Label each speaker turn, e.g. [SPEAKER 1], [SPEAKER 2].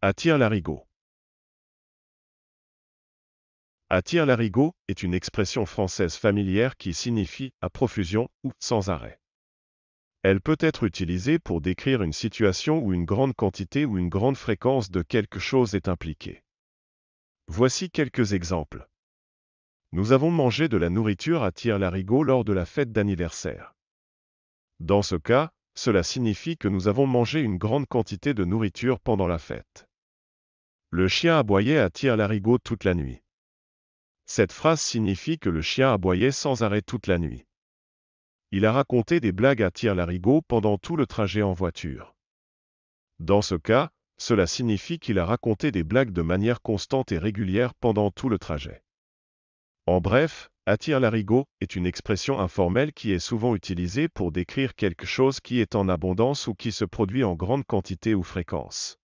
[SPEAKER 1] Attire l'arigot. Attire l'arigot est une expression française familière qui signifie à profusion ou sans arrêt. Elle peut être utilisée pour décrire une situation où une grande quantité ou une grande fréquence de quelque chose est impliquée. Voici quelques exemples. Nous avons mangé de la nourriture à tire-larigot lors de la fête d'anniversaire. Dans ce cas, cela signifie que nous avons mangé une grande quantité de nourriture pendant la fête. Le chien aboyait attire l'arigot toute la nuit. Cette phrase signifie que le chien aboyait sans arrêt toute la nuit. Il a raconté des blagues à tire larigot pendant tout le trajet en voiture. Dans ce cas, cela signifie qu'il a raconté des blagues de manière constante et régulière pendant tout le trajet. En bref, attire larigot est une expression informelle qui est souvent utilisée pour décrire quelque chose qui est en abondance ou qui se produit en grande quantité ou fréquence.